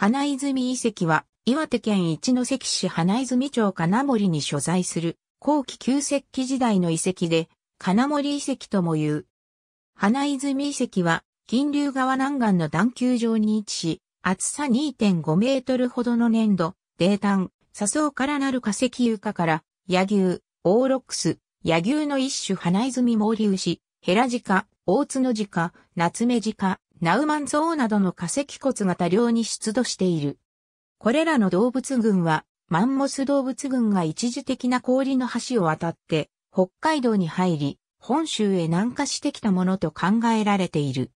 花泉遺跡は、岩手県一関市花泉町金森に所在する、後期旧石器時代の遺跡で、金森遺跡とも言う。花泉遺跡は、金流川南岸の段丘上に位置し、厚さ2.5メートルほどの粘土、泥炭、砂層からなる化石床から、野牛、オーロックス、野牛の一種花泉毛流し、ヘラジカ、大角ジカ、夏目ジカ、ナウマンゾウなどの化石骨が多量に出土している。これらの動物群は、マンモス動物群が一時的な氷の橋を渡って、北海道に入り、本州へ南下してきたものと考えられている。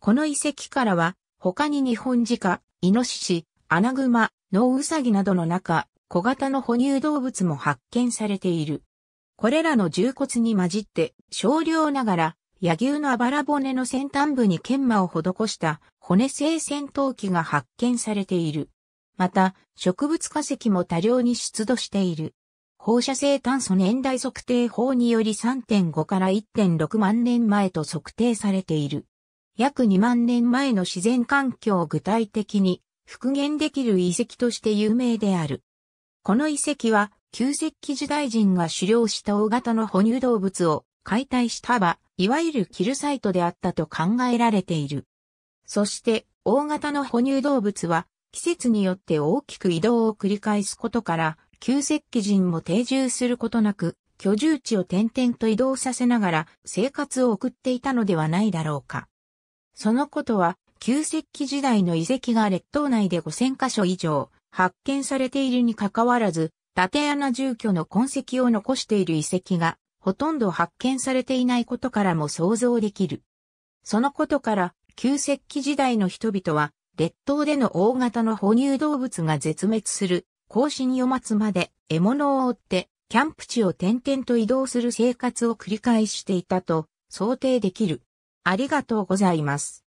この遺跡からは、他に日本鹿、イノシシ、アナグマ、ノウウサギなどの中、小型の哺乳動物も発見されている。これらの重骨に混じって少量ながら野牛のあばら骨の先端部に研磨を施した骨製戦闘機が発見されている。また、植物化石も多量に出土している。放射性炭素年代測定法により3.5から1.6万年前と測定されている。約2万年前の自然環境を具体的に復元できる遺跡として有名である。この遺跡は旧石器時代人が狩猟した大型の哺乳動物を解体した場、いわゆるキルサイトであったと考えられている。そして、大型の哺乳動物は、季節によって大きく移動を繰り返すことから、旧石器人も定住することなく、居住地を点々と移動させながら生活を送っていたのではないだろうか。そのことは、旧石器時代の遺跡が列島内で5000カ所以上発見されているにかかわらず、縦穴住居の痕跡を残している遺跡がほとんど発見されていないことからも想像できる。そのことから、旧石器時代の人々は、列島での大型の哺乳動物が絶滅する、更新夜末まで獲物を追って、キャンプ地を転々と移動する生活を繰り返していたと想定できる。ありがとうございます。